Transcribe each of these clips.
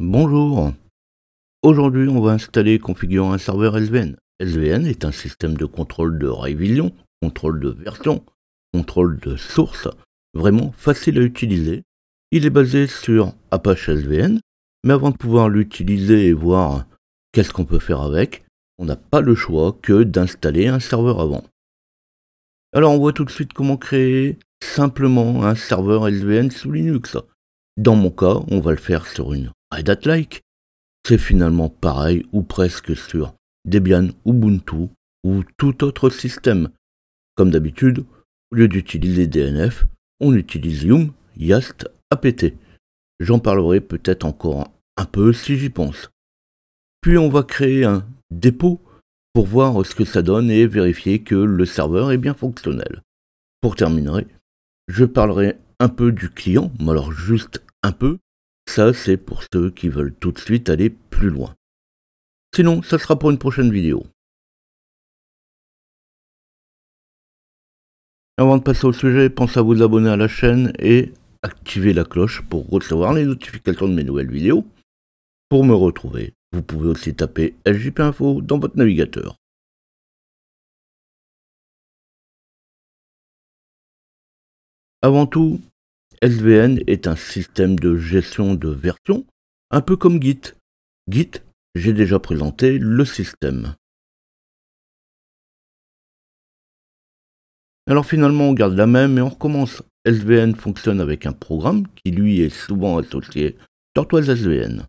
Bonjour. Aujourd'hui, on va installer et configurer un serveur SVN. SVN est un système de contrôle de révision, contrôle de version, contrôle de source, vraiment facile à utiliser. Il est basé sur Apache SVN, mais avant de pouvoir l'utiliser et voir qu'est-ce qu'on peut faire avec, on n'a pas le choix que d'installer un serveur avant. Alors on voit tout de suite comment créer simplement un serveur SVN sous Linux. Dans mon cas, on va le faire sur une Red Like, c'est finalement pareil ou presque sur Debian, Ubuntu ou tout autre système. Comme d'habitude, au lieu d'utiliser DNF, on utilise Yum, Yast, APT. J'en parlerai peut-être encore un peu si j'y pense. Puis on va créer un dépôt pour voir ce que ça donne et vérifier que le serveur est bien fonctionnel. Pour terminer, je parlerai un peu du client, mais alors juste un peu, ça, c'est pour ceux qui veulent tout de suite aller plus loin. Sinon, ça sera pour une prochaine vidéo. Avant de passer au sujet, pensez à vous abonner à la chaîne et activer la cloche pour recevoir les notifications de mes nouvelles vidéos. Pour me retrouver, vous pouvez aussi taper LJP dans votre navigateur. Avant tout, SVN est un système de gestion de version, un peu comme Git. Git, j'ai déjà présenté le système. Alors finalement, on garde la même et on recommence. SVN fonctionne avec un programme qui lui est souvent associé Tortoise SVN.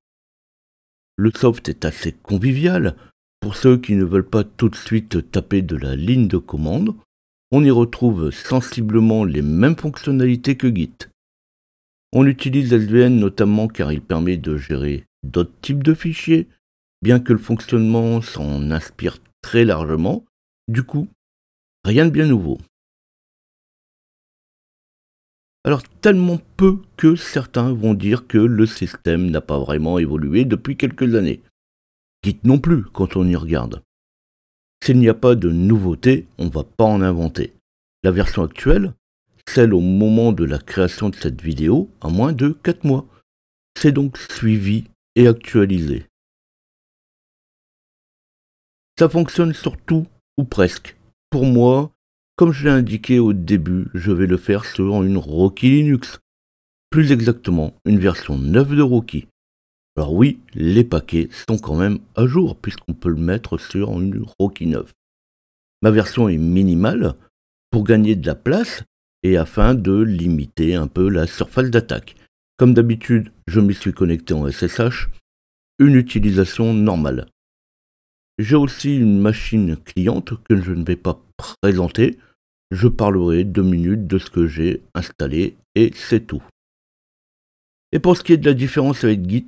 Le soft est assez convivial. Pour ceux qui ne veulent pas tout de suite taper de la ligne de commande, on y retrouve sensiblement les mêmes fonctionnalités que Git. On utilise SVN notamment car il permet de gérer d'autres types de fichiers, bien que le fonctionnement s'en inspire très largement. Du coup, rien de bien nouveau. Alors tellement peu que certains vont dire que le système n'a pas vraiment évolué depuis quelques années. Dites non plus quand on y regarde. S'il n'y a pas de nouveauté, on ne va pas en inventer. La version actuelle, celle au moment de la création de cette vidéo à moins de 4 mois. C'est donc suivi et actualisé. Ça fonctionne surtout, ou presque. Pour moi, comme je l'ai indiqué au début, je vais le faire sur une Rocky Linux. Plus exactement, une version 9 de Rocky. Alors oui, les paquets sont quand même à jour, puisqu'on peut le mettre sur une Rocky 9. Ma version est minimale, pour gagner de la place, et afin de limiter un peu la surface d'attaque. Comme d'habitude, je m'y suis connecté en SSH, une utilisation normale. J'ai aussi une machine cliente que je ne vais pas présenter, je parlerai deux minutes de ce que j'ai installé et c'est tout. Et pour ce qui est de la différence avec Git,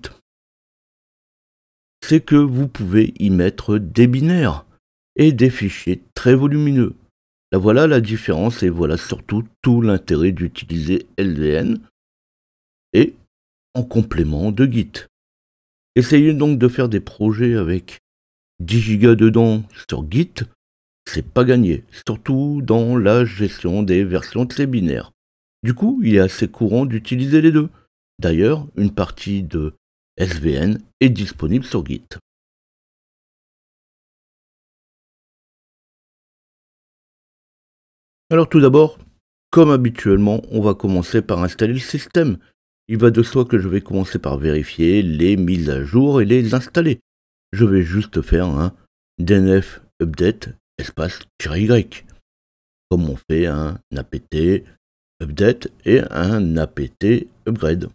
c'est que vous pouvez y mettre des binaires et des fichiers très volumineux voilà la différence et voilà surtout tout l'intérêt d'utiliser LVN et en complément de Git. Essayez donc de faire des projets avec 10 gigas dedans sur Git, c'est pas gagné, surtout dans la gestion des versions de ces binaires. Du coup, il est assez courant d'utiliser les deux. D'ailleurs, une partie de SVN est disponible sur Git. Alors tout d'abord, comme habituellement, on va commencer par installer le système. Il va de soi que je vais commencer par vérifier les mises à jour et les installer. Je vais juste faire un dnf update espace -y, comme on fait un apt update et un apt upgrade.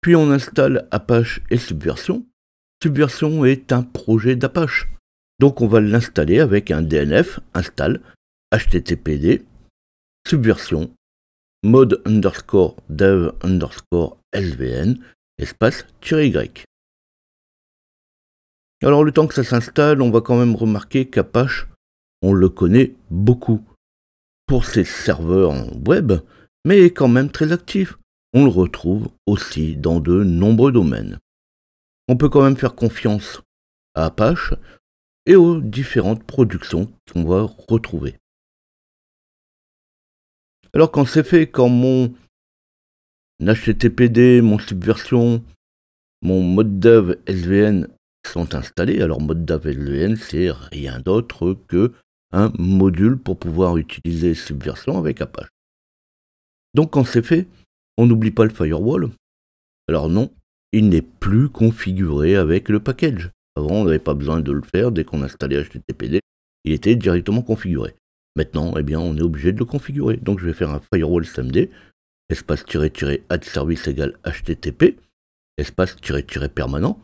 Puis on installe Apache et Subversion. Subversion est un projet d'Apache. Donc on va l'installer avec un dnf install httpd subversion mode underscore dev underscore svn, espace y. Alors le temps que ça s'installe, on va quand même remarquer qu'Apache, on le connaît beaucoup pour ses serveurs web, mais est quand même très actif. On le retrouve aussi dans de nombreux domaines. On peut quand même faire confiance à Apache et aux différentes productions qu'on va retrouver. Alors quand c'est fait, quand mon HTTPD, mon Subversion, mon ModDev SVN sont installés, alors dev SVN, c'est rien d'autre que un module pour pouvoir utiliser Subversion avec Apache. Donc quand c'est fait, on n'oublie pas le firewall. Alors non, il n'est plus configuré avec le package. Avant, on n'avait pas besoin de le faire. Dès qu'on installait HTTPD, il était directement configuré. Maintenant, eh bien, on est obligé de le configurer. Donc je vais faire un firewall smd espace-add service égale HTTP, espace-permanent.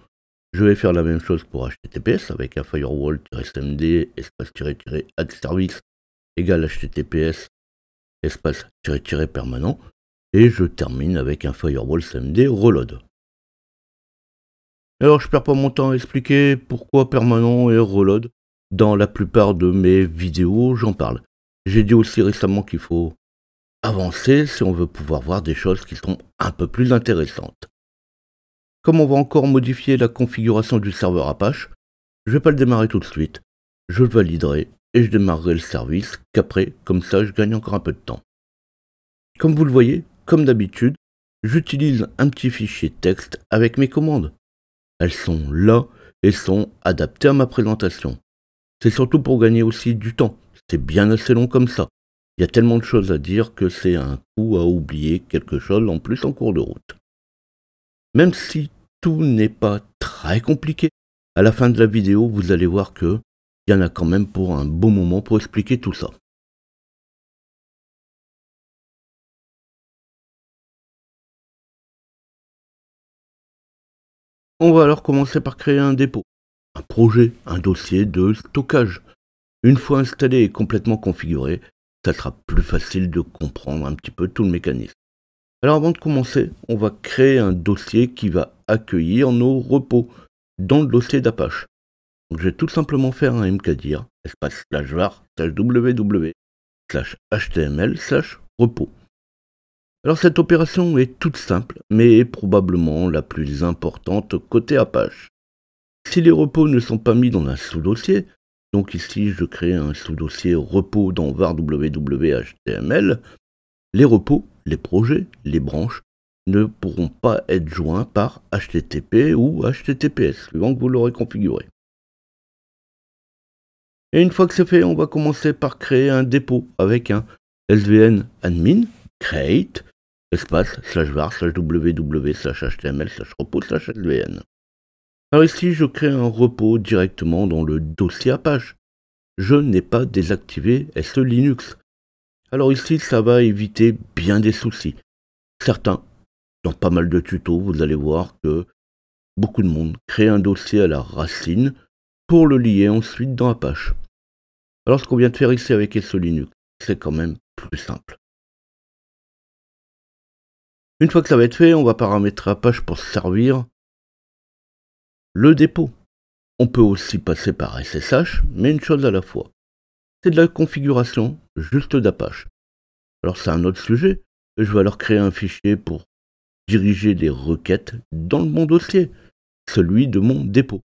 Je vais faire la même chose pour HTTPS avec un firewall-cmd, espace-add service égale HTTPS, espace-permanent. Et je termine avec un firewall cmd reload. Alors je perds pas mon temps à expliquer pourquoi permanent et reload. Dans la plupart de mes vidéos, j'en parle. J'ai dit aussi récemment qu'il faut avancer si on veut pouvoir voir des choses qui sont un peu plus intéressantes. Comme on va encore modifier la configuration du serveur Apache, je ne vais pas le démarrer tout de suite. Je le validerai et je démarrerai le service qu'après, comme ça je gagne encore un peu de temps. Comme vous le voyez, comme d'habitude, j'utilise un petit fichier texte avec mes commandes. Elles sont là et sont adaptées à ma présentation. C'est surtout pour gagner aussi du temps. C'est bien assez long comme ça. Il y a tellement de choses à dire que c'est un coup à oublier quelque chose en plus en cours de route. Même si tout n'est pas très compliqué, à la fin de la vidéo, vous allez voir que il y en a quand même pour un beau moment pour expliquer tout ça. On va alors commencer par créer un dépôt un projet, un dossier de stockage. Une fois installé et complètement configuré, ça sera plus facile de comprendre un petit peu tout le mécanisme. Alors avant de commencer, on va créer un dossier qui va accueillir nos repos dans le dossier d'Apache. Donc je vais tout simplement faire un mkdir, espace slash var, slash slash html, slash repos. Alors cette opération est toute simple, mais est probablement la plus importante côté Apache. Si les repos ne sont pas mis dans un sous-dossier, donc ici je crée un sous-dossier repos dans var www.html, les repos, les projets, les branches ne pourront pas être joints par HTTP ou HTTPS, suivant que vous l'aurez configuré. Et une fois que c'est fait, on va commencer par créer un dépôt avec un SVN admin, create, espace, slash var, slash www, slash html, slash repos, slash svn. Alors ici, je crée un repos directement dans le dossier Apache. Je n'ai pas désactivé SE Linux. Alors ici, ça va éviter bien des soucis. Certains, dans pas mal de tutos, vous allez voir que beaucoup de monde crée un dossier à la racine pour le lier ensuite dans Apache. Alors ce qu'on vient de faire ici avec SE Linux, c'est quand même plus simple. Une fois que ça va être fait, on va paramétrer Apache pour servir le dépôt. On peut aussi passer par SSH, mais une chose à la fois. C'est de la configuration juste d'Apache. Alors c'est un autre sujet. Je vais alors créer un fichier pour diriger des requêtes dans mon dossier, celui de mon dépôt.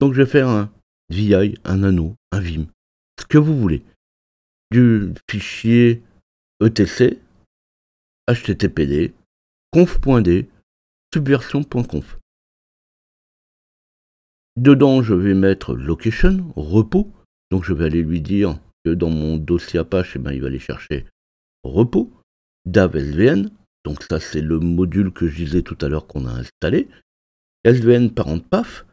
Donc je vais faire un VI, un anneau, un Vim, ce que vous voulez. Du fichier etc, httpd, conf.d, subversion.conf. Dedans, je vais mettre location, repos. Donc, je vais aller lui dire que dans mon dossier Apache, eh ben, il va aller chercher repos, DAV Donc, ça, c'est le module que je disais tout à l'heure qu'on a installé. SVN parent PAF.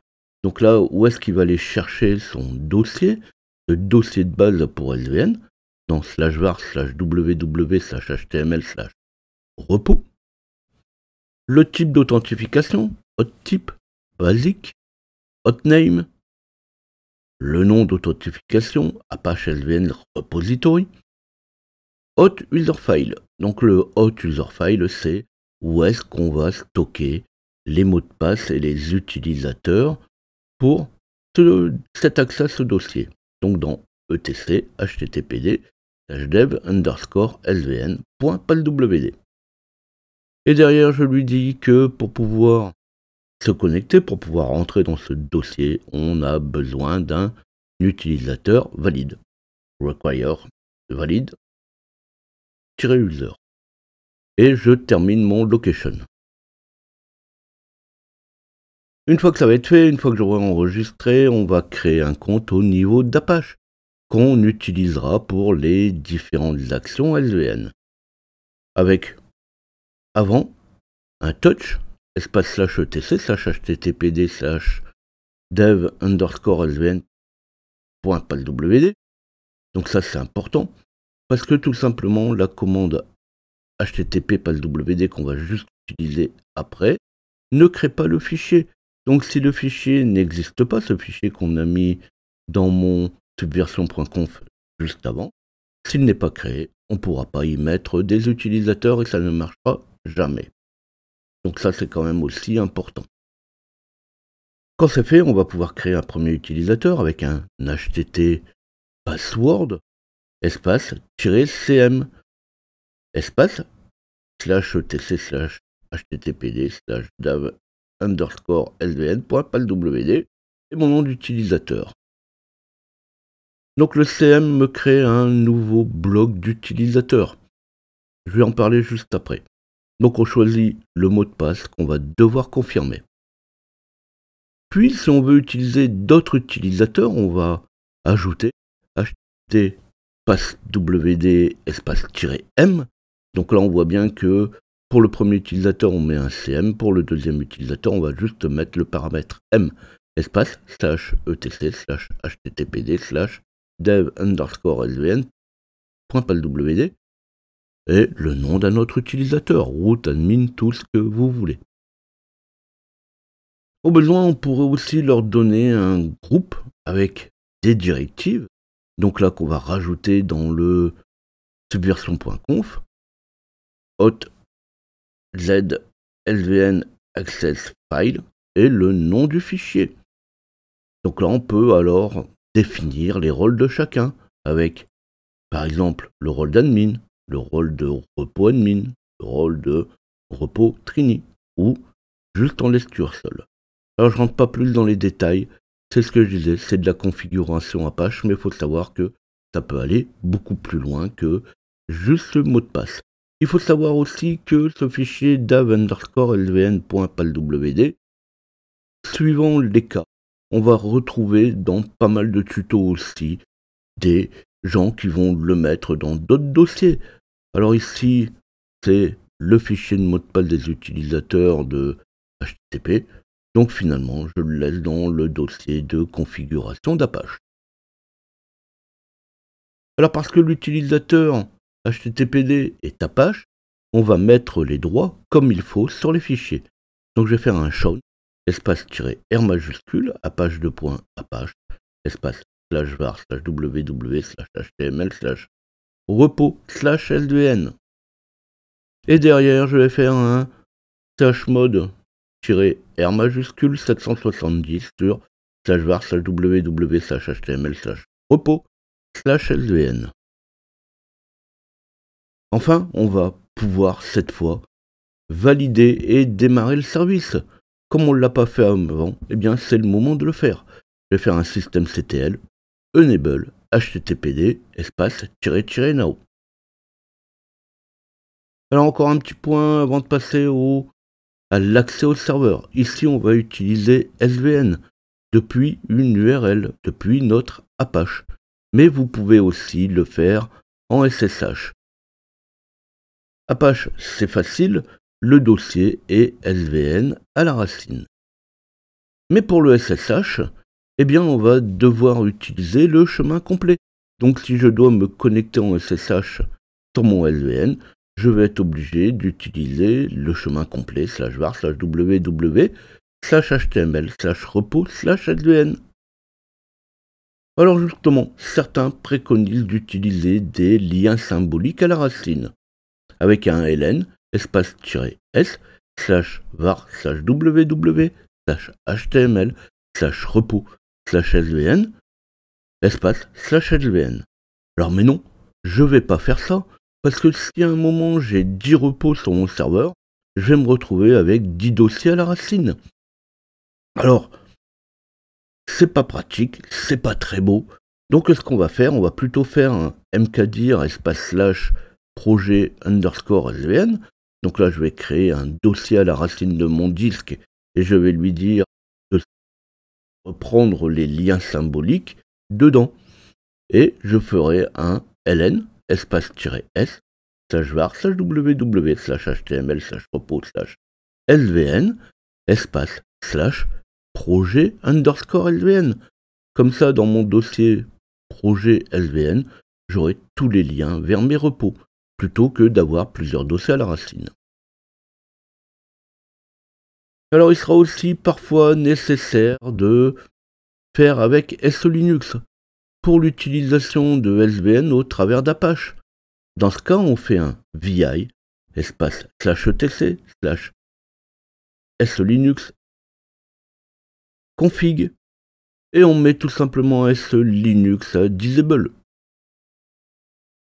Donc là, où est-ce qu'il va aller chercher son dossier Le dossier de base pour SVN dans slash var slash www slash html slash repos. Le type d'authentification, type, basique, Hotname, le nom d'authentification Apache SVN Repository, Hot User File. Donc le Hot User File, c'est où est-ce qu'on va stocker les mots de passe et les utilisateurs pour cet accès à ce dossier. Donc dans etc httpd e underscore Et derrière, je lui dis que pour pouvoir se connecter, pour pouvoir entrer dans ce dossier, on a besoin d'un utilisateur valide. Require valide user. Et je termine mon location. Une fois que ça va être fait, une fois que j'aurai enregistré, on va créer un compte au niveau d'Apache qu'on utilisera pour les différentes actions LVN. Avec avant un touch espace slash etc slash httpd slash dev underscore svn point Donc ça c'est important parce que tout simplement la commande http qu'on va juste utiliser après ne crée pas le fichier. Donc si le fichier n'existe pas, ce fichier qu'on a mis dans mon subversion.conf juste avant, s'il n'est pas créé, on ne pourra pas y mettre des utilisateurs et ça ne marchera jamais. Donc ça, c'est quand même aussi important. Quand c'est fait, on va pouvoir créer un premier utilisateur avec un http password espace-cm espace slash etc slash httpd slash dav underscore svn.palwd et mon nom d'utilisateur. Donc le CM me crée un nouveau blog d'utilisateurs. Je vais en parler juste après. Donc on choisit le mot de passe qu'on va devoir confirmer. Puis si on veut utiliser d'autres utilisateurs, on va ajouter htpasswd espace-m. Donc là on voit bien que pour le premier utilisateur on met un cm, pour le deuxième utilisateur on va juste mettre le paramètre m espace slash etc slash httpd slash dev underscore svn et le nom d'un autre utilisateur, root, admin, tout ce que vous voulez. Au besoin, on pourrait aussi leur donner un groupe avec des directives, donc là qu'on va rajouter dans le subversion.conf, hot z access file et le nom du fichier. Donc là, on peut alors définir les rôles de chacun avec, par exemple, le rôle d'admin, le rôle de repos Admin, le rôle de repos Trini, ou juste en laisse seul. Alors je rentre pas plus dans les détails, c'est ce que je disais, c'est de la configuration Apache, mais il faut savoir que ça peut aller beaucoup plus loin que juste ce mot de passe. Il faut savoir aussi que ce fichier dav underscore lvn.palwd, suivant les cas, on va retrouver dans pas mal de tutos aussi des gens qui vont le mettre dans d'autres dossiers. Alors ici, c'est le fichier de mot de passe des utilisateurs de HTTP. Donc finalement, je le laisse dans le dossier de configuration d'Apache. Alors parce que l'utilisateur HTTPD est Apache, on va mettre les droits comme il faut sur les fichiers. Donc je vais faire un shown, espace-r majuscule, apache apache espace slash var slash www slash html slash repos slash LDN. Et derrière, je vais faire un slash mode R majuscule 770 sur slash var slash www slash html slash repos slash LDN. Enfin, on va pouvoir cette fois valider et démarrer le service. Comme on ne l'a pas fait avant, eh bien c'est le moment de le faire. Je vais faire un système CTL, enable httpd espace nao. Alors encore un petit point avant de passer au, à l'accès au serveur. Ici on va utiliser SVN depuis une URL, depuis notre Apache. Mais vous pouvez aussi le faire en SSH. Apache c'est facile, le dossier est SVN à la racine. Mais pour le SSH, eh bien on va devoir utiliser le chemin complet. Donc si je dois me connecter en SSH sur mon SVN, je vais être obligé d'utiliser le chemin complet, slash var, slash www slash html, slash repos, slash SVN. Alors justement, certains préconisent d'utiliser des liens symboliques à la racine, avec un ln, espace-s, slash var, slash slash html, slash repos, slash espace slash Alors mais non, je vais pas faire ça, parce que si à un moment j'ai 10 repos sur mon serveur, je vais me retrouver avec 10 dossiers à la racine. Alors, c'est pas pratique, c'est pas très beau. Donc ce qu'on va faire, on va plutôt faire un mkdir espace slash projet underscore svn. Donc là, je vais créer un dossier à la racine de mon disque et je vais lui dire reprendre les liens symboliques dedans. Et je ferai un ln espace -s slash var slash www slash html slash repos slash lvn espace slash projet underscore lvn. Comme ça, dans mon dossier projet lvn, j'aurai tous les liens vers mes repos, plutôt que d'avoir plusieurs dossiers à la racine. Alors il sera aussi parfois nécessaire de faire avec S-Linux pour l'utilisation de SVN au travers d'Apache. Dans ce cas, on fait un VI espace slash etc slash S-Linux config et on met tout simplement S-Linux disable.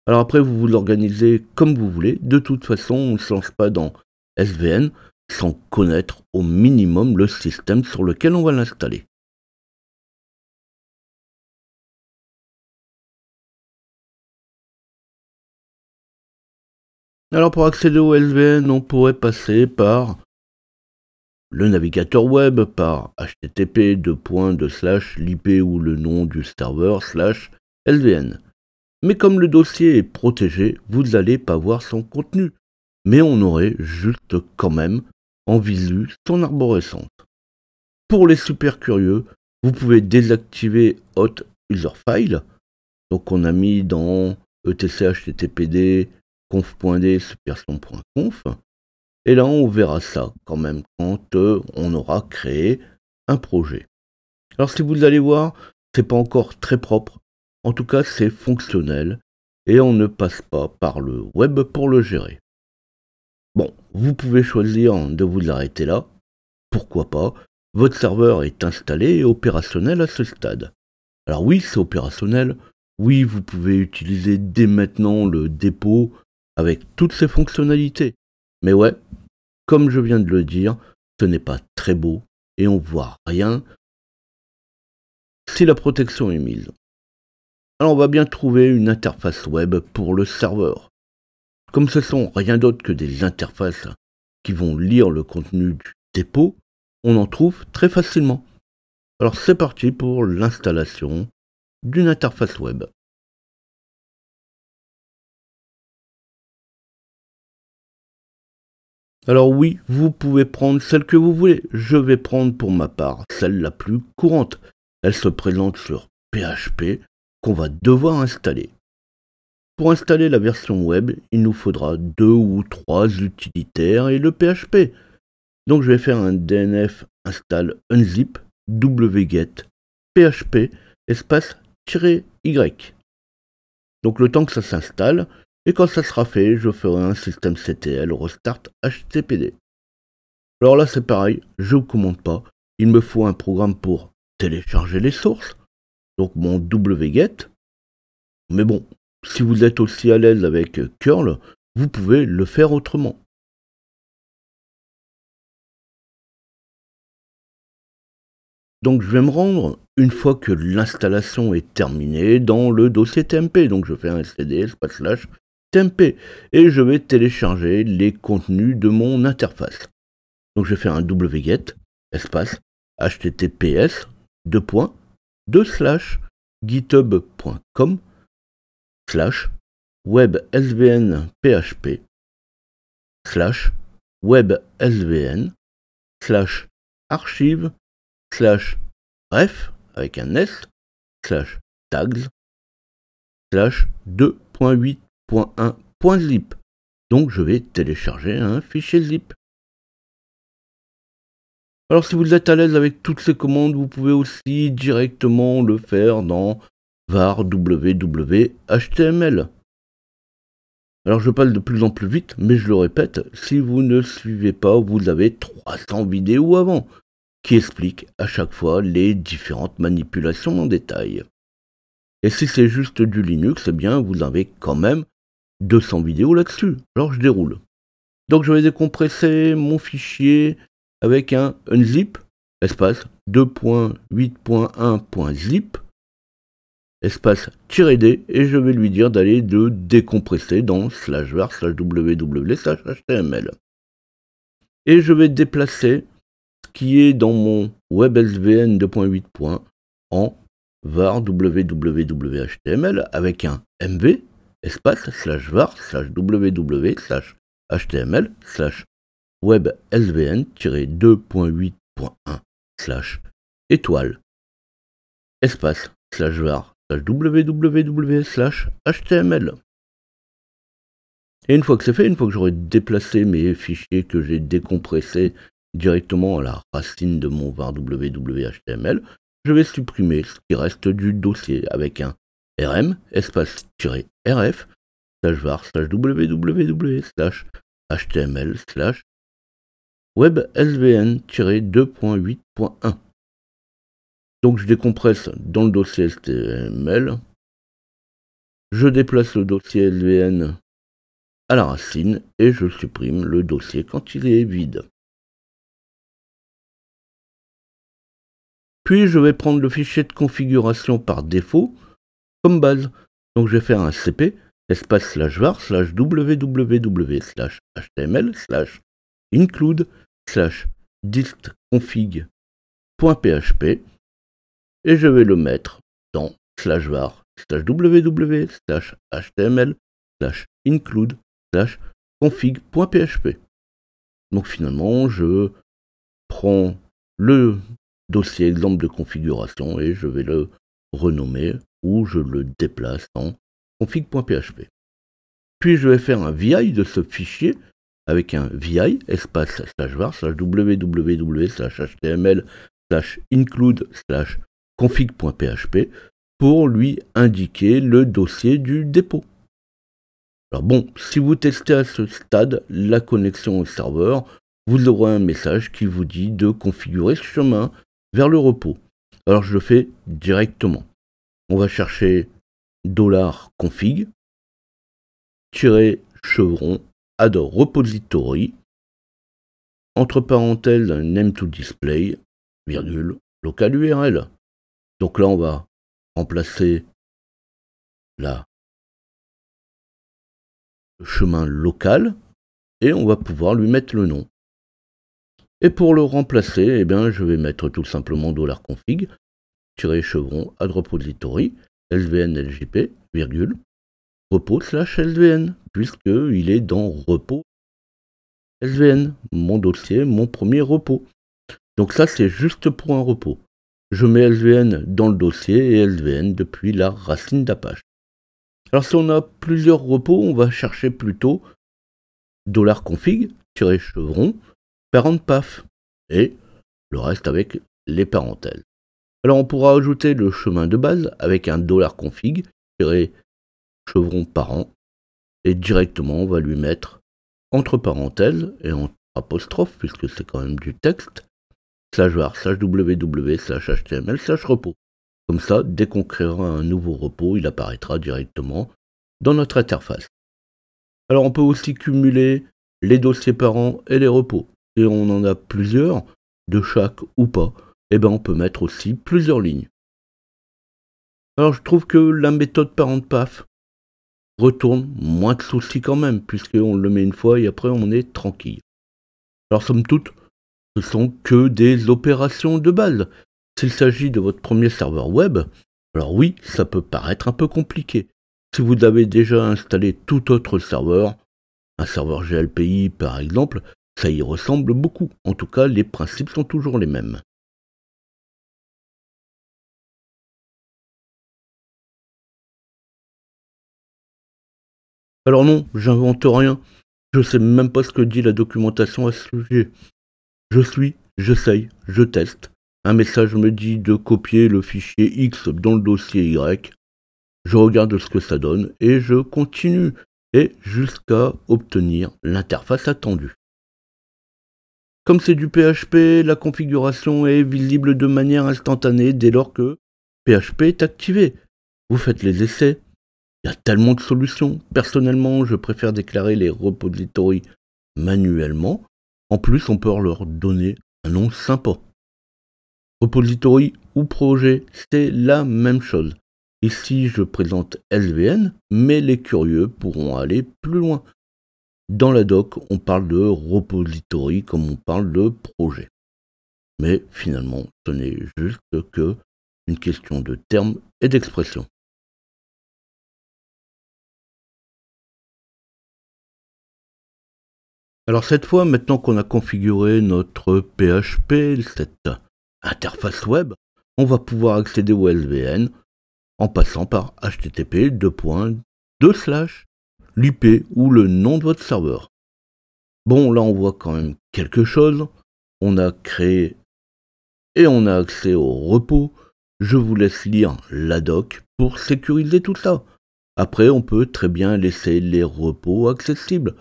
Alors après, vous vous organisez comme vous voulez. De toute façon, on ne change pas dans SVN sans connaître au minimum le système sur lequel on va l'installer. Alors pour accéder au SVN, on pourrait passer par le navigateur web, par http l'ip ou le nom du serveur slash Mais comme le dossier est protégé, vous n'allez pas voir son contenu. Mais on aurait juste quand même visu son arborescence. Pour les super curieux, vous pouvez désactiver Hot User File. Donc on a mis dans etc conf.d superson.conf. Et là, on verra ça quand même quand euh, on aura créé un projet. Alors si vous allez voir, c'est pas encore très propre. En tout cas, c'est fonctionnel et on ne passe pas par le web pour le gérer. Bon, vous pouvez choisir de vous arrêter là, pourquoi pas, votre serveur est installé et opérationnel à ce stade. Alors oui, c'est opérationnel, oui, vous pouvez utiliser dès maintenant le dépôt avec toutes ses fonctionnalités. Mais ouais, comme je viens de le dire, ce n'est pas très beau et on voit rien si la protection est mise. Alors on va bien trouver une interface web pour le serveur. Comme ce sont rien d'autre que des interfaces qui vont lire le contenu du dépôt, on en trouve très facilement. Alors c'est parti pour l'installation d'une interface web. Alors oui, vous pouvez prendre celle que vous voulez. Je vais prendre pour ma part celle la plus courante. Elle se présente sur PHP qu'on va devoir installer. Pour installer la version web, il nous faudra deux ou trois utilitaires et le PHP. Donc je vais faire un dnf install unzip wget php espace -y. Donc le temps que ça s'installe, et quand ça sera fait, je ferai un système CTL restart httpd Alors là c'est pareil, je ne commande pas, il me faut un programme pour télécharger les sources, donc mon wget, mais bon, si vous êtes aussi à l'aise avec curl, vous pouvez le faire autrement. Donc je vais me rendre, une fois que l'installation est terminée, dans le dossier TMP. Donc je fais un cd espace slash TMP et je vais télécharger les contenus de mon interface. Donc je vais faire un wget espace https 2.2 slash github.com slash svn php slash websvn slash archive slash ref avec un s slash tags slash 2.8.1.zip. Donc je vais télécharger un fichier zip. Alors si vous êtes à l'aise avec toutes ces commandes, vous pouvez aussi directement le faire dans var www.html. Alors je parle de plus en plus vite, mais je le répète, si vous ne suivez pas, vous avez 300 vidéos avant qui expliquent à chaque fois les différentes manipulations en détail. Et si c'est juste du Linux, eh bien vous avez quand même 200 vidéos là-dessus. Alors je déroule. Donc je vais décompresser mon fichier avec un unzip, espace 2.8.1.zip espace tiré D, et je vais lui dire d'aller de décompresser dans slash var slash www slash html. Et je vais déplacer ce qui est dans mon web huit 2.8. en var html avec un mv espace slash var slash www slash html slash web svn 2.8.1 slash étoile espace slash var www Et une fois que c'est fait, une fois que j'aurai déplacé mes fichiers que j'ai décompressés directement à la racine de mon var www.html, je vais supprimer ce qui reste du dossier avec un rm espace rf slash var slash www slash html slash websvn 2.8.1 donc je décompresse dans le dossier HTML. Je déplace le dossier SVN à la racine et je supprime le dossier quand il est vide. Puis je vais prendre le fichier de configuration par défaut comme base. Donc je vais faire un cp espace slash var slash www slash html slash include slash distconfig.php et je vais le mettre dans slash var slash www slash html slash include slash config.php. Donc finalement, je prends le dossier exemple de configuration et je vais le renommer ou je le déplace dans config.php. Puis je vais faire un VI de ce fichier avec un VI espace slash var slash www slash html slash include slash config.php pour lui indiquer le dossier du dépôt. Alors bon, si vous testez à ce stade la connexion au serveur, vous aurez un message qui vous dit de configurer ce chemin vers le repos. Alors je le fais directement. On va chercher $config, chevron, add repository, entre parenthèses name to display, virgule, local URL. Donc là, on va remplacer la chemin local et on va pouvoir lui mettre le nom. Et pour le remplacer, eh bien, je vais mettre tout simplement $config chevron add repository lgp virgule repos slash svn puisqu'il est dans repos svn, mon dossier, mon premier repos. Donc ça c'est juste pour un repos. Je mets LVN dans le dossier et SVN depuis la racine d'Apache. Alors si on a plusieurs repos, on va chercher plutôt $config-chevron parent paf et le reste avec les parenthèses. Alors on pourra ajouter le chemin de base avec un $config-chevron parent et directement on va lui mettre entre parenthèses et entre apostrophe puisque c'est quand même du texte slash www, slash html, slash repos. Comme ça, dès qu'on créera un nouveau repos, il apparaîtra directement dans notre interface. Alors on peut aussi cumuler les dossiers parents et les repos. Et on en a plusieurs, de chaque ou pas, et eh ben on peut mettre aussi plusieurs lignes. Alors je trouve que la méthode parent PAF retourne moins de soucis quand même, puisqu'on le met une fois et après on est tranquille. Alors somme toute, ce sont que des opérations de base S'il s'agit de votre premier serveur web, alors oui, ça peut paraître un peu compliqué. Si vous avez déjà installé tout autre serveur, un serveur GLPI par exemple, ça y ressemble beaucoup. En tout cas, les principes sont toujours les mêmes. Alors non, j'invente rien. Je sais même pas ce que dit la documentation à ce sujet. Je suis, j'essaye, je teste. Un message me dit de copier le fichier X dans le dossier Y. Je regarde ce que ça donne et je continue et jusqu'à obtenir l'interface attendue. Comme c'est du PHP, la configuration est visible de manière instantanée dès lors que PHP est activé. Vous faites les essais. Il y a tellement de solutions. Personnellement, je préfère déclarer les repositories manuellement en plus, on peut leur donner un nom sympa. Repository ou projet, c'est la même chose. Ici, je présente SVN, mais les curieux pourront aller plus loin. Dans la doc, on parle de repository comme on parle de projet. Mais finalement, ce n'est juste que une question de termes et d'expression. Alors cette fois, maintenant qu'on a configuré notre PHP, cette interface web, on va pouvoir accéder au SVN en passant par http 2.2 slash l'IP ou le nom de votre serveur. Bon, là on voit quand même quelque chose. On a créé et on a accès au repos. Je vous laisse lire la doc pour sécuriser tout ça. Après, on peut très bien laisser les repos accessibles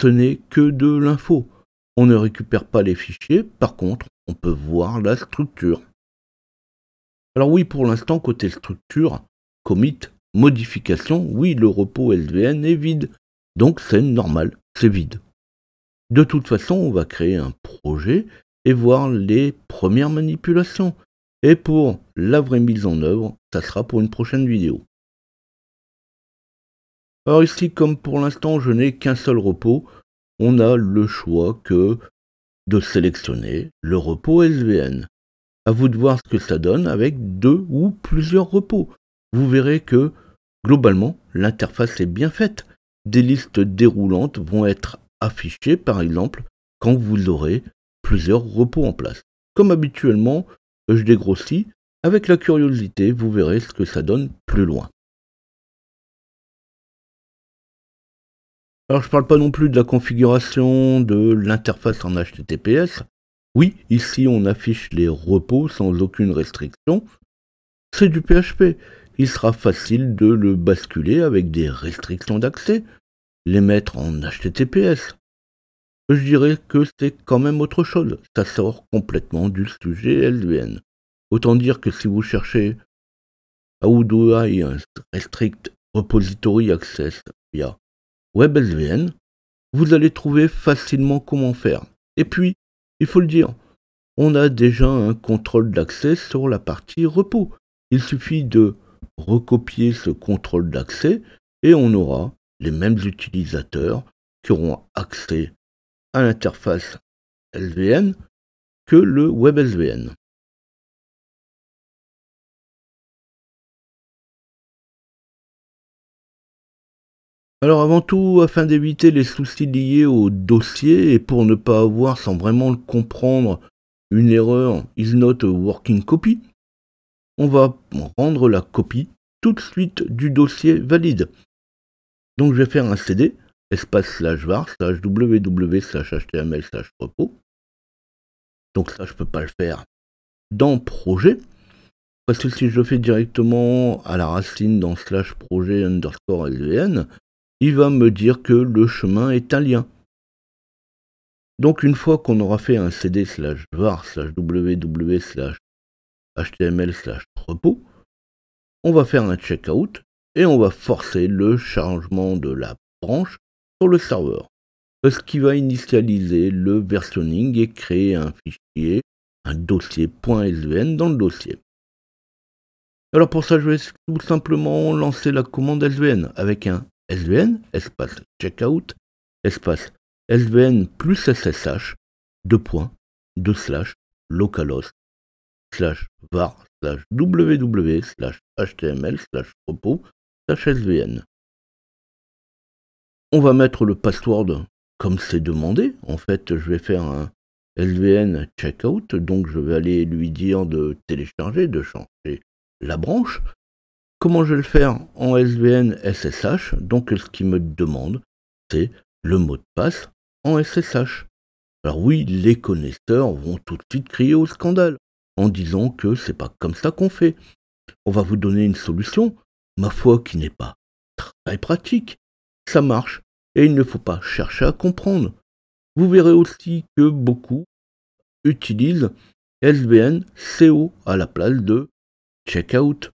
ce n'est que de l'info. On ne récupère pas les fichiers, par contre, on peut voir la structure. Alors oui, pour l'instant, côté structure, commit, modification, oui, le repos SVN est vide. Donc c'est normal, c'est vide. De toute façon, on va créer un projet et voir les premières manipulations. Et pour la vraie mise en œuvre, ça sera pour une prochaine vidéo. Alors ici, comme pour l'instant, je n'ai qu'un seul repos, on a le choix que de sélectionner le repos SVN. À vous de voir ce que ça donne avec deux ou plusieurs repos. Vous verrez que, globalement, l'interface est bien faite. Des listes déroulantes vont être affichées, par exemple, quand vous aurez plusieurs repos en place. Comme habituellement, je dégrossis. Avec la curiosité, vous verrez ce que ça donne plus loin. Alors je parle pas non plus de la configuration de l'interface en HTTPS. Oui, ici on affiche les repos sans aucune restriction. C'est du PHP. Il sera facile de le basculer avec des restrictions d'accès, les mettre en HTTPS. Je dirais que c'est quand même autre chose. Ça sort complètement du sujet LVN. Autant dire que si vous cherchez How do I restrict repository access via WebLVN, vous allez trouver facilement comment faire. Et puis, il faut le dire, on a déjà un contrôle d'accès sur la partie repos. Il suffit de recopier ce contrôle d'accès et on aura les mêmes utilisateurs qui auront accès à l'interface LVN que le WebSVN. Alors avant tout, afin d'éviter les soucis liés au dossier et pour ne pas avoir sans vraiment le comprendre une erreur is not working copy, on va rendre la copie tout de suite du dossier valide. Donc je vais faire un cd espace slash var slash www slash html slash repos. Donc ça je ne peux pas le faire dans projet. Parce que si je le fais directement à la racine dans slash projet underscore lvn, e il va me dire que le chemin est un lien. Donc une fois qu'on aura fait un cd slash var slash www slash html slash repos, on va faire un checkout et on va forcer le changement de la branche sur le serveur. Ce qui va initialiser le versionning et créer un fichier, un dossier .svn dans le dossier. Alors pour ça, je vais tout simplement lancer la commande svn avec un SVN, espace checkout, espace SVN plus SSH, deux points, de slash, localhost, slash var, slash www slash html, slash repos, slash SVN. On va mettre le password comme c'est demandé. En fait, je vais faire un SVN checkout, donc je vais aller lui dire de télécharger, de changer la branche. Comment je vais le faire en SVN SSH Donc ce qu'il me demande, c'est le mot de passe en SSH. Alors oui, les connaisseurs vont tout de suite crier au scandale en disant que c'est pas comme ça qu'on fait. On va vous donner une solution, ma foi, qui n'est pas très pratique. Ça marche et il ne faut pas chercher à comprendre. Vous verrez aussi que beaucoup utilisent SVN CO à la place de checkout.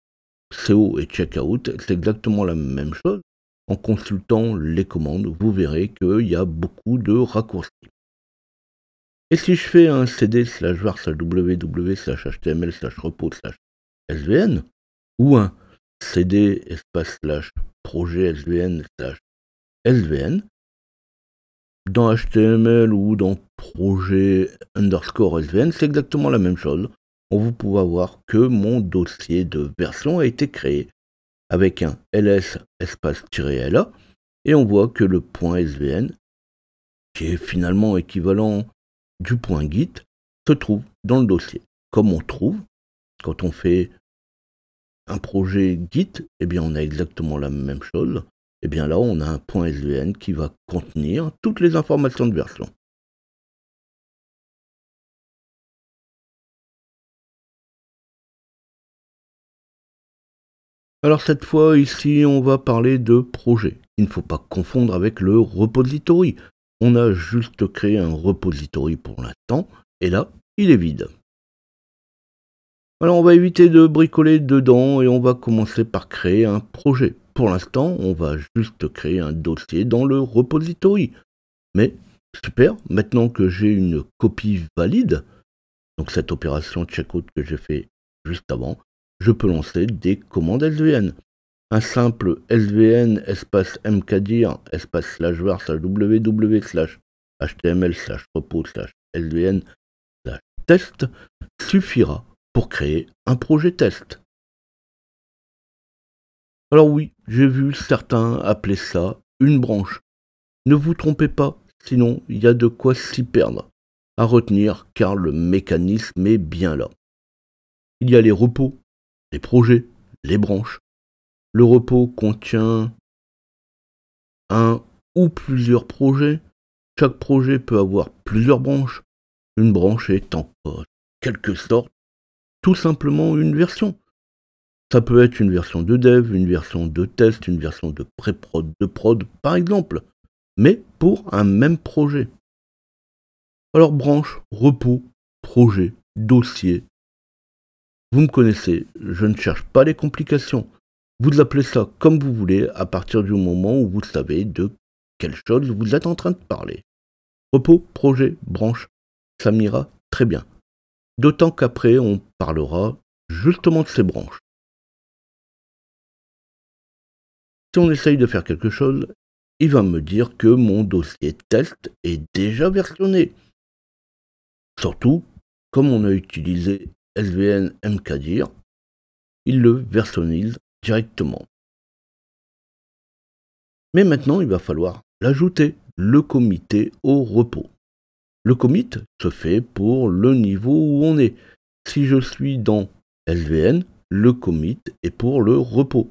CO et checkout, c'est exactement la même chose. En consultant les commandes, vous verrez qu'il y a beaucoup de raccourcis. Et si je fais un cd slash var slash www slash html slash repos slash svn, ou un cd espace slash projet svn slash svn, dans HTML ou dans projet underscore SVN, c'est exactement la même chose on vous pouvez voir que mon dossier de version a été créé avec un ls espace-la et on voit que le point .svn, qui est finalement équivalent du point .git, se trouve dans le dossier. Comme on trouve, quand on fait un projet Git, eh bien on a exactement la même chose. Et eh bien là, on a un point .svn qui va contenir toutes les informations de version. Alors cette fois, ici, on va parler de projet. Il ne faut pas confondre avec le repository. On a juste créé un repository pour l'instant, et là, il est vide. Alors on va éviter de bricoler dedans et on va commencer par créer un projet. Pour l'instant, on va juste créer un dossier dans le repository. Mais super, maintenant que j'ai une copie valide, donc cette opération checkout que j'ai fait juste avant, je peux lancer des commandes SVN. Un simple SVN espace mkdir espace slash var slash slash html slash repos slash SVN slash test suffira pour créer un projet test. Alors oui, j'ai vu certains appeler ça une branche. Ne vous trompez pas, sinon il y a de quoi s'y perdre. À retenir car le mécanisme est bien là. Il y a les repos les projets, les branches. Le repos contient un ou plusieurs projets. Chaque projet peut avoir plusieurs branches. Une branche est en quelque sorte tout simplement une version. Ça peut être une version de dev, une version de test, une version de pré-prod, de prod par exemple, mais pour un même projet. Alors branche, repos, projet, dossier, vous me connaissez, je ne cherche pas les complications. Vous appelez ça comme vous voulez à partir du moment où vous savez de quelle chose vous êtes en train de parler. Repos, projet, branche, ça m'ira très bien. D'autant qu'après, on parlera justement de ces branches. Si on essaye de faire quelque chose, il va me dire que mon dossier test est déjà versionné. Surtout, comme on a utilisé SVN MKDIR, il le versionnise directement. Mais maintenant, il va falloir l'ajouter, le comité au repos. Le commit se fait pour le niveau où on est. Si je suis dans LVN, le commit est pour le repos.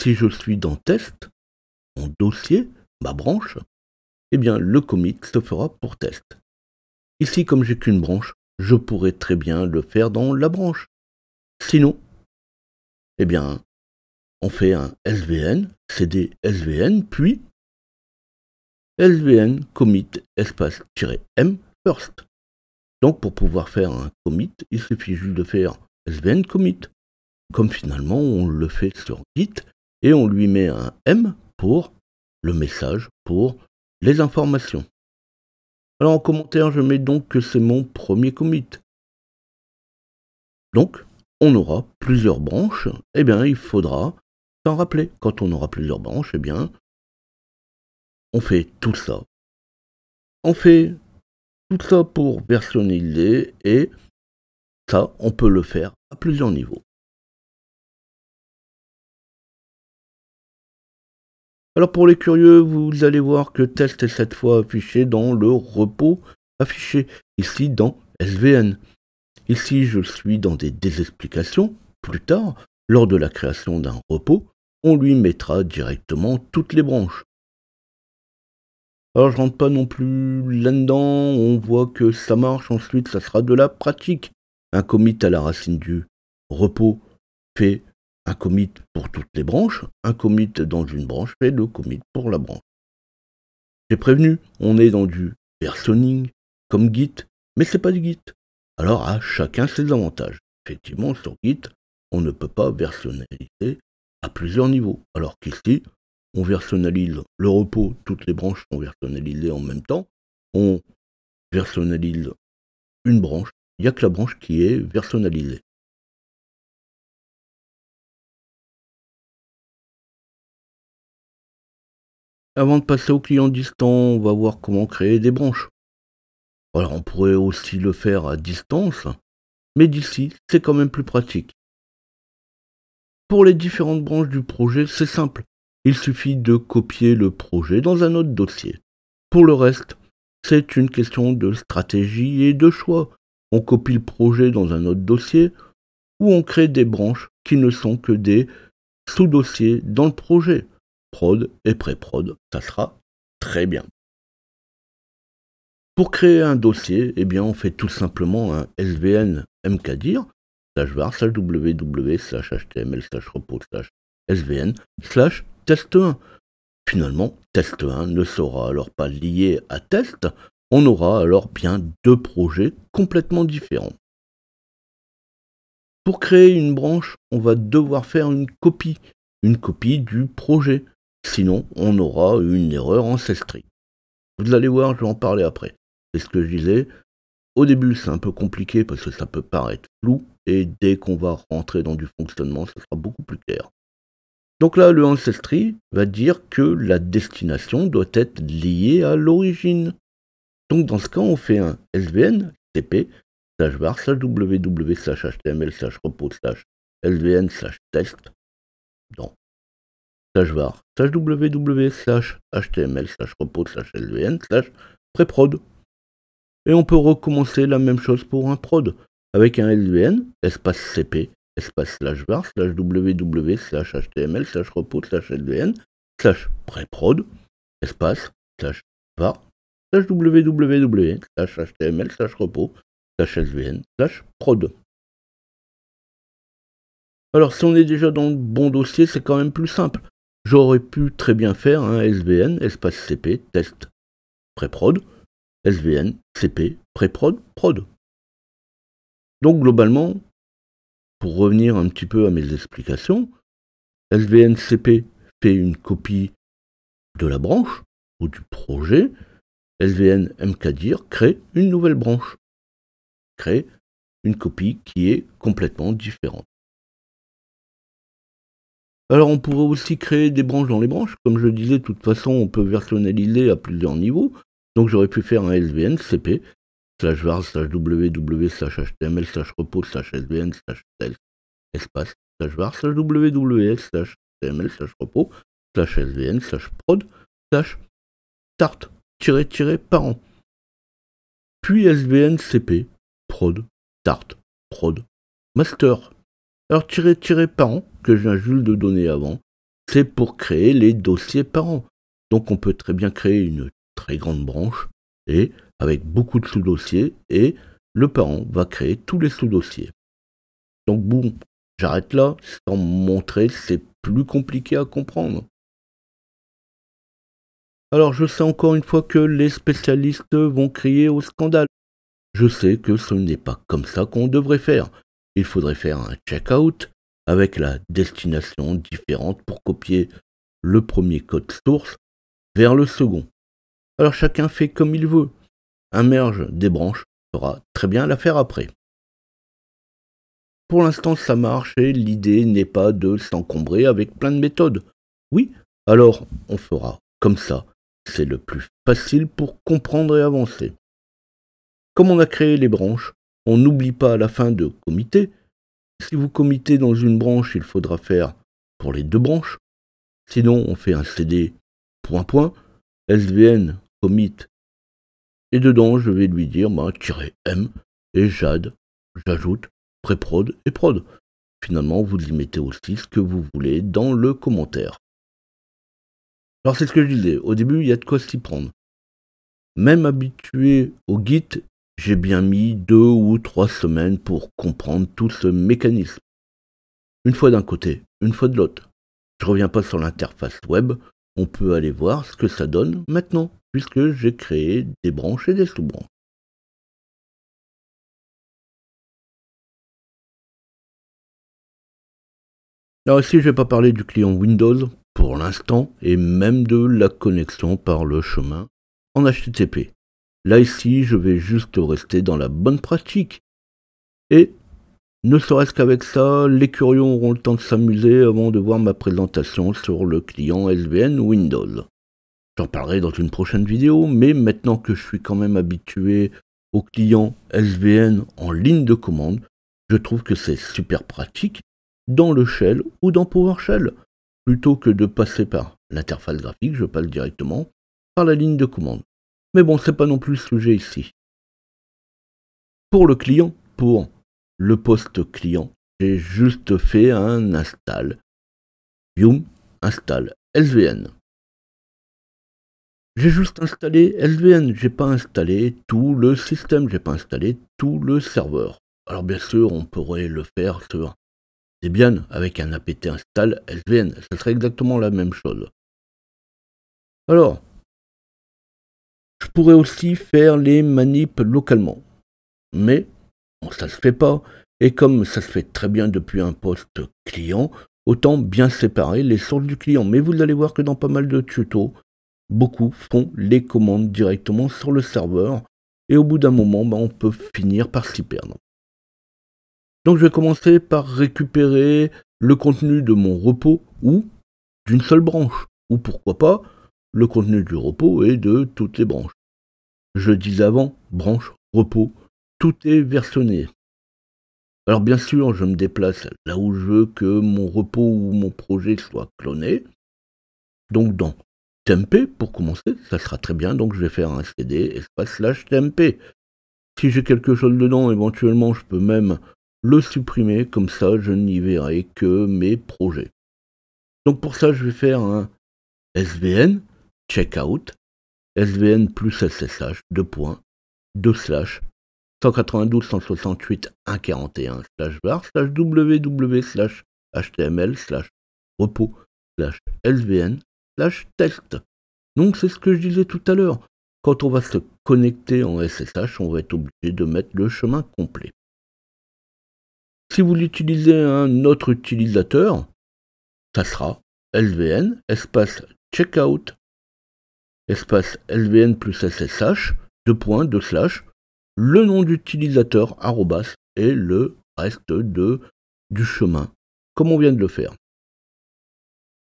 Si je suis dans test, mon dossier, ma branche, eh bien le commit se fera pour test. Ici, comme j'ai qu'une branche, je pourrais très bien le faire dans la branche. Sinon, eh bien, on fait un SVN, CD SVN, puis SVN commit espace-m first. Donc pour pouvoir faire un commit, il suffit juste de faire SVN commit. Comme finalement on le fait sur Git, et on lui met un M pour le message, pour les informations. Alors en commentaire, je mets donc que c'est mon premier commit. Donc, on aura plusieurs branches, eh bien il faudra s'en rappeler. Quand on aura plusieurs branches, eh bien, on fait tout ça. On fait tout ça pour versionner l'idée et ça, on peut le faire à plusieurs niveaux. Alors pour les curieux, vous allez voir que test est cette fois affiché dans le repos affiché ici dans SVN. Ici, je suis dans des désexplications. Plus tard, lors de la création d'un repos, on lui mettra directement toutes les branches. Alors je rentre pas non plus là-dedans, on voit que ça marche, ensuite ça sera de la pratique. Un commit à la racine du repos fait un commit pour toutes les branches, un commit dans une branche et deux commit pour la branche. J'ai prévenu, on est dans du versioning, comme Git, mais c'est pas du Git. Alors à chacun ses avantages. Effectivement, sur Git, on ne peut pas versionnaliser à plusieurs niveaux, alors qu'ici, on versionnalise le repos, toutes les branches sont versionnalisées en même temps, on versionnalise une branche, il n'y a que la branche qui est versionnalisée. Avant de passer au client distant, on va voir comment créer des branches. Alors on pourrait aussi le faire à distance, mais d'ici, c'est quand même plus pratique. Pour les différentes branches du projet, c'est simple. Il suffit de copier le projet dans un autre dossier. Pour le reste, c'est une question de stratégie et de choix. On copie le projet dans un autre dossier ou on crée des branches qui ne sont que des sous-dossiers dans le projet prod et pré-prod, ça sera très bien. Pour créer un dossier, eh bien, on fait tout simplement un svn mkdir slash var slash www slash html slash repos slash svn slash test1. Finalement, test1 ne sera alors pas lié à test, on aura alors bien deux projets complètement différents. Pour créer une branche, on va devoir faire une copie, une copie du projet. Sinon, on aura une erreur Ancestry. Vous allez voir, je vais en parler après. C'est ce que je disais. Au début, c'est un peu compliqué parce que ça peut paraître flou, et dès qu'on va rentrer dans du fonctionnement, ce sera beaucoup plus clair. Donc là, le Ancestry va dire que la destination doit être liée à l'origine. Donc dans ce cas, on fait un SVN, CP, slash var, slash www, slash html, slash repos, slash SVN, slash test slash var, slash www, slash html, slash repos, slash lvn, slash Et on peut recommencer la même chose pour un prod, avec un lvn, espace cp, espace slash var, slash www, slash html, slash repos, slash lvn, slash préprod, espace, slash var, slash www, slash html, slash repos, slash lvn, slash prod. Alors si on est déjà dans le bon dossier, c'est quand même plus simple. J'aurais pu très bien faire un SVN, espace CP, test, pré-prod, SVN, CP, pré-prod, prod. Donc globalement, pour revenir un petit peu à mes explications, SVN CP fait une copie de la branche ou du projet, SVN MKDIR crée une nouvelle branche, crée une copie qui est complètement différente. Alors on pourrait aussi créer des branches dans les branches. Comme je disais, de toute façon, on peut versionnaliser à plusieurs niveaux. Donc j'aurais pu faire un SVN CP, slash var, slash www slash html, slash repos, slash svn, slash espace, slash var, slash www slash html, slash repos, slash svn, slash prod, slash start, tiré, tiré, parent. Puis svn cp, prod, start, prod, master, alors, tirer, parent, que je de donner avant, c'est pour créer les dossiers parents. Donc, on peut très bien créer une très grande branche et avec beaucoup de sous-dossiers et le parent va créer tous les sous-dossiers. Donc, bon, j'arrête là sans montrer, c'est plus compliqué à comprendre. Alors, je sais encore une fois que les spécialistes vont crier au scandale. Je sais que ce n'est pas comme ça qu'on devrait faire il faudrait faire un checkout avec la destination différente pour copier le premier code source vers le second. Alors chacun fait comme il veut. Un merge des branches fera très bien l'affaire après. Pour l'instant, ça marche et l'idée n'est pas de s'encombrer avec plein de méthodes. Oui, alors on fera comme ça. C'est le plus facile pour comprendre et avancer. Comme on a créé les branches, on n'oublie pas à la fin de comité. Si vous comitez dans une branche, il faudra faire pour les deux branches. Sinon, on fait un CD point point, SVN commit. Et dedans, je vais lui dire bah, M et Jade. j'ajoute pré-prod et prod. Finalement, vous y mettez aussi ce que vous voulez dans le commentaire. Alors c'est ce que je disais, au début il y a de quoi s'y prendre. Même habitué au Git j'ai bien mis deux ou trois semaines pour comprendre tout ce mécanisme. Une fois d'un côté, une fois de l'autre. Je reviens pas sur l'interface web, on peut aller voir ce que ça donne maintenant, puisque j'ai créé des branches et des sous-branches. Alors ici, je vais pas parler du client Windows pour l'instant, et même de la connexion par le chemin en HTTP. Là ici, je vais juste rester dans la bonne pratique. Et ne serait-ce qu'avec ça, les curieux auront le temps de s'amuser avant de voir ma présentation sur le client SVN Windows. J'en parlerai dans une prochaine vidéo, mais maintenant que je suis quand même habitué au client SVN en ligne de commande, je trouve que c'est super pratique dans le shell ou dans PowerShell. Plutôt que de passer par l'interface graphique, je passe directement par la ligne de commande. Mais bon, c'est pas non plus le sujet ici. Pour le client, pour le poste client, j'ai juste fait un install. Yum install SVN. J'ai juste installé SVN, j'ai pas installé tout le système, j'ai pas installé tout le serveur. Alors bien sûr, on pourrait le faire sur Debian avec un apt install SVN, ce serait exactement la même chose. Alors, je pourrais aussi faire les manips localement. Mais ça ça se fait pas, et comme ça se fait très bien depuis un poste client, autant bien séparer les sources du client. Mais vous allez voir que dans pas mal de tutos, beaucoup font les commandes directement sur le serveur, et au bout d'un moment, bah, on peut finir par s'y perdre. Donc je vais commencer par récupérer le contenu de mon repos ou d'une seule branche, ou pourquoi pas le contenu du repos et de toutes les branches. Je dis avant, branche, repos, tout est versionné. Alors bien sûr, je me déplace là où je veux que mon repos ou mon projet soit cloné. Donc dans TMP, pour commencer, ça sera très bien, donc je vais faire un CD espace slash TMP. Si j'ai quelque chose dedans, éventuellement, je peux même le supprimer, comme ça je n'y verrai que mes projets. Donc pour ça, je vais faire un SVN, checkout, SVN plus SSH, 2.2 slash, 192 168 141 slash bar slash www slash html slash repos slash svn slash test. Donc c'est ce que je disais tout à l'heure. Quand on va se connecter en SSH, on va être obligé de mettre le chemin complet. Si vous utilisez un autre utilisateur, ça sera svn espace checkout espace svn plus ssh, deux points, deux slash, le nom d'utilisateur, arrobas, et le reste de, du chemin, comme on vient de le faire.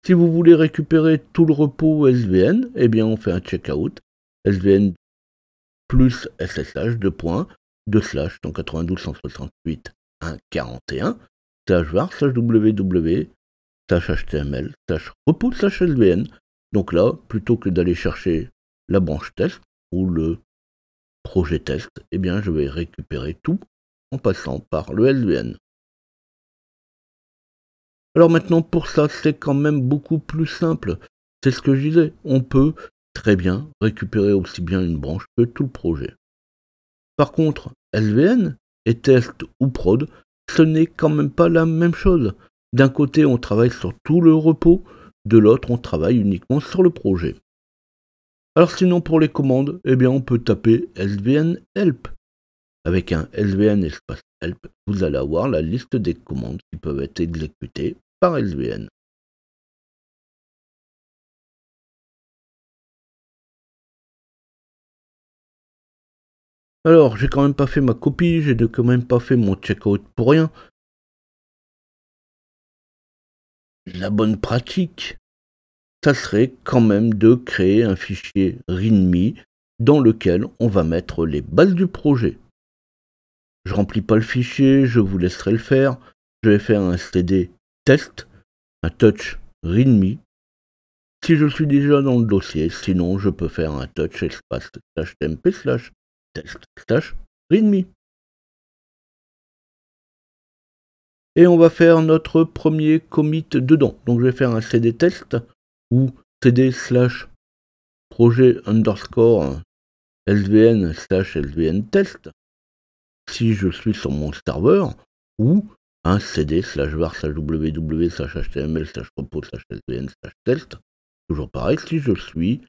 Si vous voulez récupérer tout le repos SVN, eh bien on fait un checkout, SVN plus SSH, deux points, deux slash donc 168 141 slash var slash www slash html slash repos slash svn, donc là, plutôt que d'aller chercher la branche test ou le projet test, eh bien, je vais récupérer tout en passant par le SVN. Alors maintenant, pour ça, c'est quand même beaucoup plus simple. C'est ce que je disais, on peut très bien récupérer aussi bien une branche que tout le projet. Par contre, LVN et test ou prod, ce n'est quand même pas la même chose. D'un côté, on travaille sur tout le repos, de l'autre, on travaille uniquement sur le projet. Alors sinon pour les commandes, eh bien on peut taper SVN help. Avec un SVN espace help, vous allez avoir la liste des commandes qui peuvent être exécutées par SVN. Alors, j'ai quand même pas fait ma copie, j'ai quand même pas fait mon checkout pour rien. la bonne pratique, ça serait quand même de créer un fichier README dans lequel on va mettre les bases du projet. Je remplis pas le fichier, je vous laisserai le faire. Je vais faire un CD test, un touch README. Si je suis déjà dans le dossier, sinon je peux faire un touch espace tmp slash test slash README. et on va faire notre premier commit dedans. Donc je vais faire un cd test ou cd slash projet underscore svn slash lvn test si je suis sur mon serveur ou un cd slash var slash www slash html slash repos slash lvn slash test toujours pareil si je suis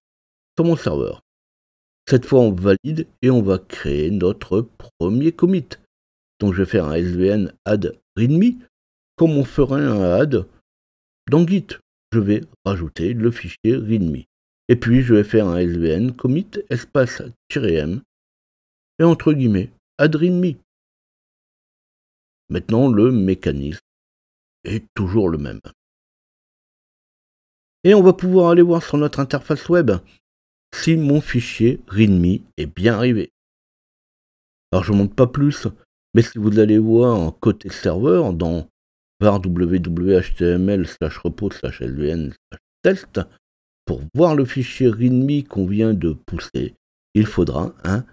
sur mon serveur. Cette fois on valide et on va créer notre premier commit. Donc je vais faire un svn add readme comme on ferait un add dans Git. Je vais rajouter le fichier readme. Et puis je vais faire un SVN commit espace-m et entre guillemets add readme. Maintenant le mécanisme est toujours le même. Et on va pouvoir aller voir sur notre interface web si mon fichier readme est bien arrivé. Alors je ne monte pas plus mais si vous allez voir côté serveur, dans var www.html slash repos slash pour voir le fichier readme qu'on vient de pousser, il faudra un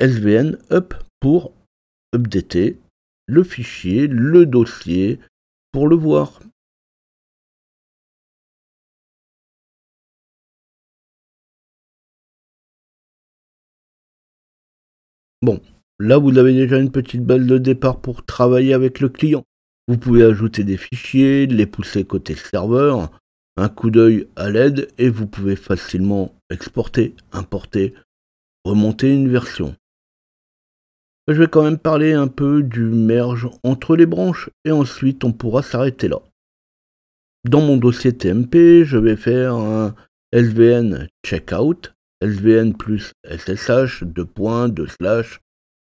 lvn up pour updater le fichier, le dossier, pour le voir. Bon, Là, vous avez déjà une petite balle de départ pour travailler avec le client. Vous pouvez ajouter des fichiers, les pousser côté serveur, un coup d'œil à l'aide et vous pouvez facilement exporter, importer, remonter une version. Je vais quand même parler un peu du merge entre les branches et ensuite on pourra s'arrêter là. Dans mon dossier TMP, je vais faire un SVN checkout, SVN plus SSH, de points, de slash,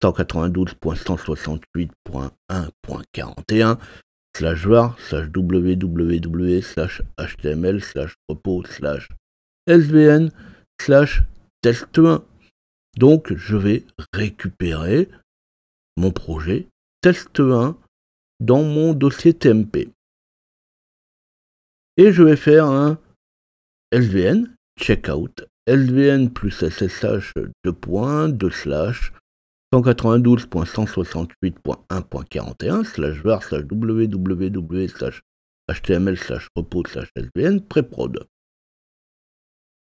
192.168.1.41 slash var slash www slash html slash repos slash svn slash test1. Donc je vais récupérer mon projet test1 dans mon dossier TMP. Et je vais faire un SVN checkout, SVN plus SSH 2.2 slash, 192.168.1.41 slash var slash www slash html slash repos slash préprod.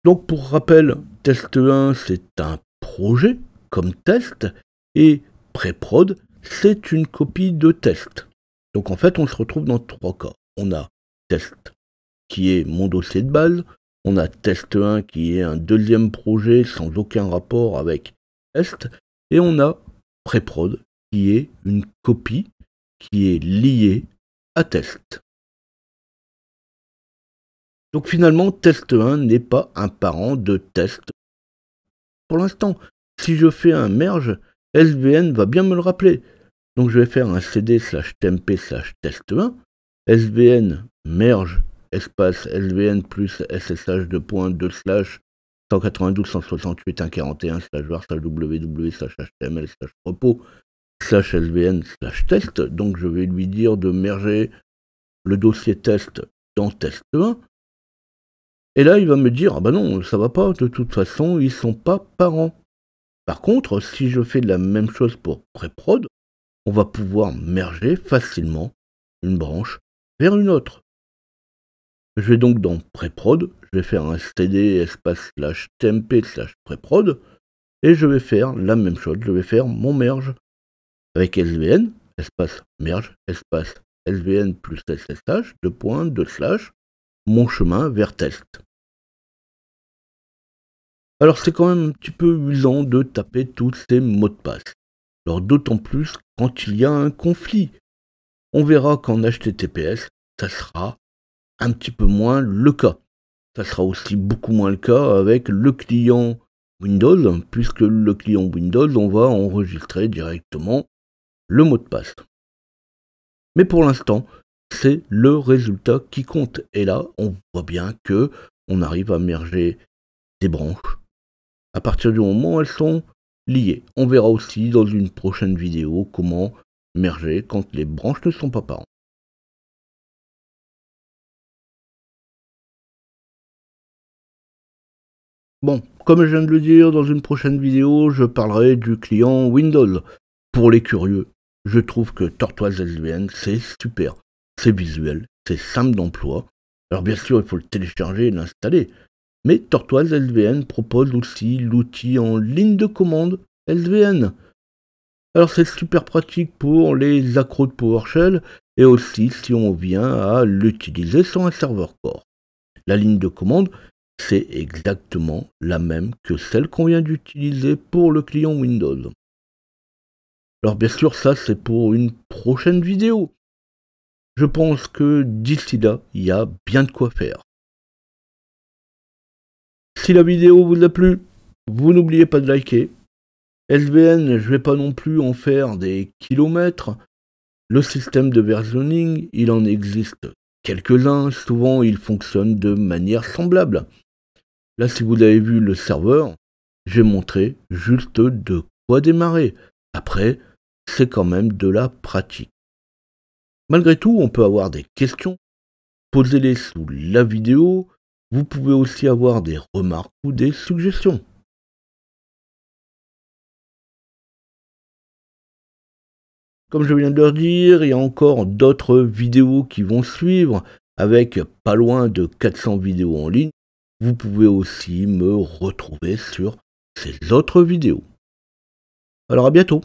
Donc pour rappel, test 1 c'est un projet comme test et préprod c'est une copie de test. Donc en fait on se retrouve dans trois cas. On a test qui est mon dossier de base, on a test 1 qui est un deuxième projet sans aucun rapport avec test et on a Preprod, qui est une copie qui est liée à test. Donc finalement, test 1 n'est pas un parent de test. Pour l'instant, si je fais un merge, SVN va bien me le rappeler. Donc je vais faire un cd slash temp slash test1, svn merge espace svn plus ssh de point de slash 192 slash var slash www. E, slash html slash repos slash svn slash test. Donc je vais lui dire de merger le dossier test dans test 1. Et là, il va me dire, ah bah ben non, ça va pas, de toute façon, ils sont pas parents. Par contre, si je fais la même chose pour pré-prod, on va pouvoir merger facilement une branche vers une autre. Je vais donc dans prod je vais faire un cd espace slash tmp slash préprod, et je vais faire la même chose, je vais faire mon merge avec svn, espace merge, espace svn plus ssh, de points, de slash, mon chemin vers test. Alors c'est quand même un petit peu usant de taper tous ces mots de passe. Alors d'autant plus quand il y a un conflit. On verra qu'en HTTPS, ça sera un petit peu moins le cas. Ça sera aussi beaucoup moins le cas avec le client Windows, puisque le client Windows, on va enregistrer directement le mot de passe. Mais pour l'instant, c'est le résultat qui compte. Et là, on voit bien que on arrive à merger des branches. À partir du moment où elles sont liées. On verra aussi dans une prochaine vidéo comment merger quand les branches ne sont pas parents. Bon, comme je viens de le dire, dans une prochaine vidéo, je parlerai du client Windows. Pour les curieux, je trouve que Tortoise SVN, c'est super. C'est visuel, c'est simple d'emploi. Alors bien sûr, il faut le télécharger et l'installer. Mais Tortoise SVN propose aussi l'outil en ligne de commande SVN. Alors c'est super pratique pour les accros de PowerShell et aussi si on vient à l'utiliser sur un serveur core. La ligne de commande, c'est exactement la même que celle qu'on vient d'utiliser pour le client Windows. Alors bien sûr, ça c'est pour une prochaine vidéo. Je pense que d'ici là, il y a bien de quoi faire. Si la vidéo vous a plu, vous n'oubliez pas de liker. SVN, je ne vais pas non plus en faire des kilomètres. Le système de versioning, il en existe quelques-uns, souvent il fonctionne de manière semblable. Là, si vous avez vu, le serveur, j'ai montré juste de quoi démarrer. Après, c'est quand même de la pratique. Malgré tout, on peut avoir des questions. Posez-les sous la vidéo. Vous pouvez aussi avoir des remarques ou des suggestions. Comme je viens de le dire, il y a encore d'autres vidéos qui vont suivre, avec pas loin de 400 vidéos en ligne. Vous pouvez aussi me retrouver sur ces autres vidéos. Alors à bientôt